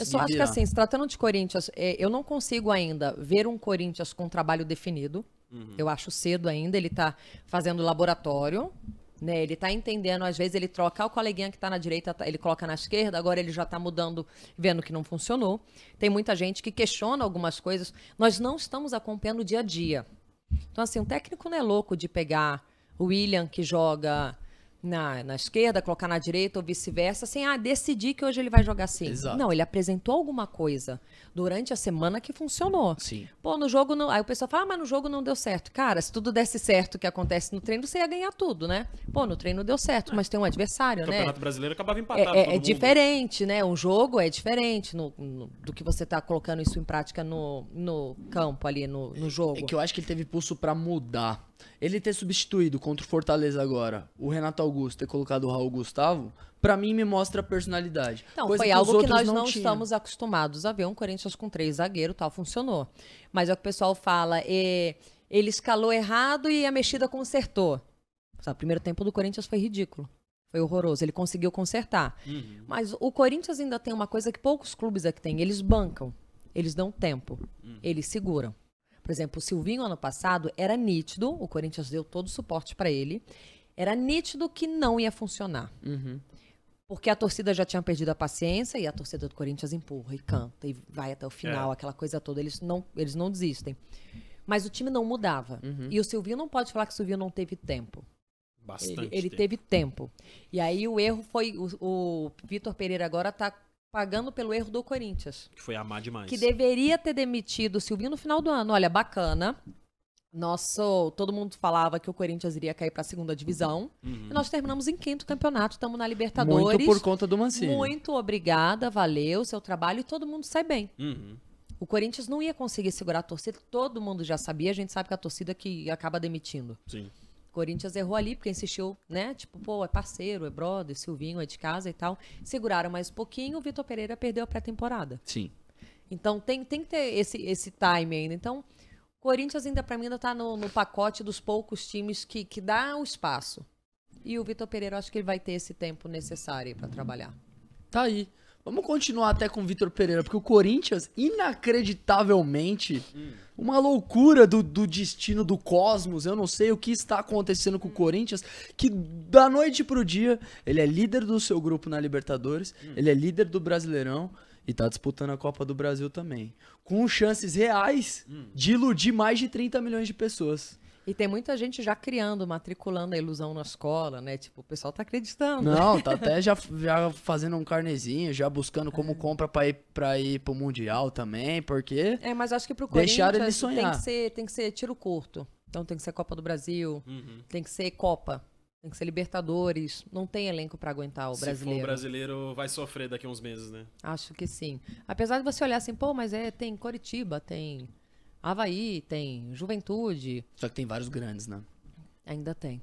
Eu só acho virar. que assim, se tratando de Corinthians, é, eu não consigo ainda ver um Corinthians com trabalho definido. Uhum. Eu acho cedo ainda, ele está fazendo laboratório, né? Ele está entendendo, às vezes ele troca ah, o coleguinha que está na direita, tá, ele coloca na esquerda, agora ele já está mudando, vendo que não funcionou. Tem muita gente que questiona algumas coisas. Nós não estamos acompanhando o dia a dia. Então, assim, o técnico não é louco de pegar o William que joga na, na esquerda, colocar na direita ou vice-versa, sem ah, decidir que hoje ele vai jogar assim. Exato. Não, ele apresentou alguma coisa durante a semana que funcionou. Sim. Pô, no jogo não. Aí o pessoal fala, ah, mas no jogo não deu certo. Cara, se tudo desse certo o que acontece no treino, você ia ganhar tudo, né? Pô, no treino deu certo, é. mas tem um adversário, o né? O Campeonato Brasileiro acabava empatado. É, é, é diferente, né? Um jogo é diferente no, no, do que você tá colocando isso em prática no, no campo ali, no, no é, é jogo. É que eu acho que ele teve pulso para mudar ele ter substituído contra o Fortaleza agora o Renato Augusto, ter colocado o Raul Gustavo, para mim me mostra personalidade. Não, foi que algo que nós não, não estamos acostumados a ver. Um Corinthians com três zagueiro tal, funcionou. Mas é o que o pessoal fala, é, ele escalou errado e a mexida consertou. O primeiro tempo do Corinthians foi ridículo. Foi horroroso. Ele conseguiu consertar. Uhum. Mas o Corinthians ainda tem uma coisa que poucos clubes aqui é têm. Eles bancam. Eles dão tempo. Uhum. Eles seguram. Por exemplo, o Silvinho, ano passado, era nítido, o Corinthians deu todo o suporte para ele, era nítido que não ia funcionar. Uhum. Porque a torcida já tinha perdido a paciência e a torcida do Corinthians empurra e canta e vai até o final, é. aquela coisa toda. Eles não, eles não desistem. Mas o time não mudava. Uhum. E o Silvinho não pode falar que o Silvinho não teve tempo. Bastante ele, ele tempo. teve tempo. E aí o erro foi. O, o Vitor Pereira agora está pagando pelo erro do Corinthians. Que foi amar demais. Que deveria ter demitido o Silvinho no final do ano. Olha, bacana. Nosso, todo mundo falava que o Corinthians iria cair para a segunda divisão. Uhum. E nós terminamos em quinto campeonato, estamos na Libertadores. Muito por conta do Mancini. Muito obrigada, valeu, seu trabalho e todo mundo sai bem. Uhum. O Corinthians não ia conseguir segurar a torcida, todo mundo já sabia, a gente sabe que a torcida que acaba demitindo. Sim. Corinthians errou ali, porque insistiu, né? Tipo, pô, é parceiro, é brother, Silvinho é de casa e tal. Seguraram mais um pouquinho, o Vitor Pereira perdeu a pré-temporada. Sim. Então tem, tem que ter esse, esse time ainda. Então, o Corinthians ainda, para mim, ainda tá no, no pacote dos poucos times que, que dá o espaço. E o Vitor Pereira, acho que ele vai ter esse tempo necessário para trabalhar. Tá aí. Vamos continuar até com o Vitor Pereira, porque o Corinthians, inacreditavelmente, hum. uma loucura do, do, destino do cosmos. Eu não sei o que está acontecendo com o Corinthians, que da noite pro dia, ele é líder do seu grupo na Libertadores, hum. ele é líder do Brasileirão e tá disputando a Copa do Brasil também. Com chances reais hum. de iludir mais de 30 milhões de pessoas. E tem muita gente já criando, matriculando a ilusão na escola, né? Tipo, o pessoal tá acreditando. Não, tá até já, já fazendo um carnezinho, já buscando como é. compra pra ir, pra ir pro Mundial também, porque. É, mas acho que pro deixaram Corinthians ele sonhar. Tem, que ser, tem que ser tiro curto. Então tem que ser Copa do Brasil, uhum. tem que ser Copa. Tem que ser Libertadores. Não tem elenco para aguentar o Se brasileiro. Se for brasileiro, vai sofrer daqui a uns meses, né? Acho que sim. Apesar de você olhar assim, pô, mas é, tem Coritiba, tem Havaí, tem Juventude. Só que tem vários grandes, né? Ainda tem.